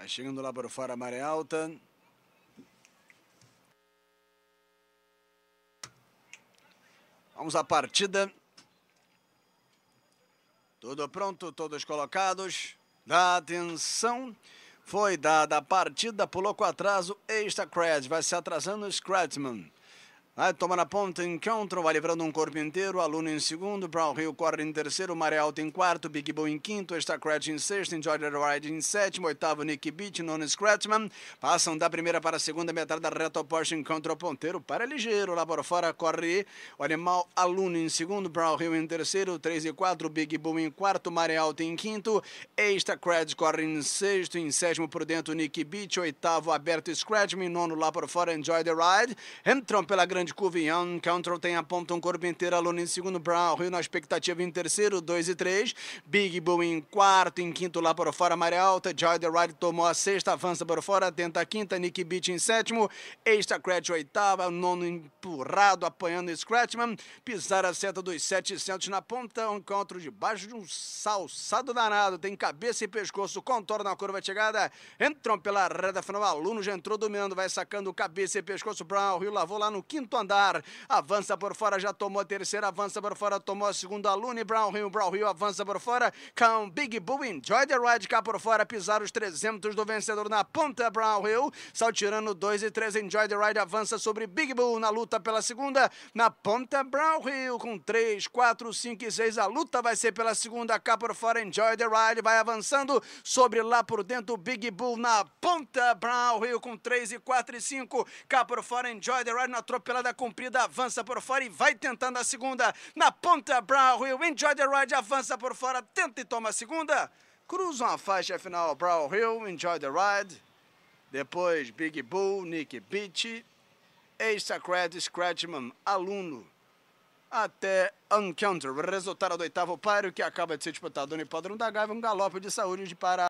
Aí chegando lá por fora, a maré alta. Vamos à partida. Tudo pronto, todos colocados. Atenção. Foi dada a partida, pulou com atraso. Extra Cred vai se atrasando. o Scratchman. Aí a ponta, Encontro vai livrando um corpo inteiro, Aluno em segundo, Brown Hill corre em terceiro, Maré Alta em quarto, Big Bull em quinto, Starcratch em sexto, Enjoy the Ride em sétimo, oitavo Nick beach nono Scratchman, passam da primeira para a segunda metade da reta oposta, Encontro ponteiro para ligeiro, lá por fora corre o animal Aluno em segundo, Brown Hill em terceiro, três e quatro Big Bull em quarto, Maré Alta em quinto, Starcratch corre em sexto, em sétimo por dentro Nick beach oitavo aberto Scratchman, nono lá por fora Enjoy the Ride, entram pela grande grande, Covilhão, Country tem a ponta um corpo inteiro, aluno em segundo, Brown, Rio na expectativa em terceiro, 2 e 3, Big Bull em quarto, em quinto lá para fora, Maré Alta, Joy The Ride tomou a sexta, avança para fora, tenta a quinta, Nick Beach em sétimo, Extra Cratch, oitava, nono empurrado, apanhando Scratchman, pisar a seta dos 700 na ponta, um encontro debaixo de um salsado danado, tem cabeça e pescoço, contorno a curva de chegada, entram pela reta final, aluno já entrou dominando, vai sacando cabeça e pescoço, Brown, Rio lavou lá no quinto andar. Avança por fora, já tomou a terceira, avança por fora, tomou a segunda. Lune Brown Hill, Brown Hill avança por fora. Com Big Bull, enjoy the ride cá por fora, pisar os 300 do vencedor na ponta. Brown Hill, saltirando 2 e 3, enjoy the ride avança sobre Big Bull na luta pela segunda. Na ponta, Brown Hill com 3, 4, 5 e 6. A luta vai ser pela segunda cá por fora. Enjoy the ride vai avançando sobre lá por dentro. Big Bull na ponta. Brown Hill com 3 e 4 e 5. Cá por fora, Enjoy the ride na atropelada jogada comprida, avança por fora e vai tentando a segunda. Na ponta, Brownhill, enjoy the ride, avança por fora, tenta e toma a segunda. Cruzam a faixa final, Brownhill, enjoy the ride. Depois, Big Bull, Nick Beach, Ace Scratchman, aluno. Até Uncounter, resultado do oitavo páreo que acaba de ser disputado no hipódromo da Gávea, um galope de saúde para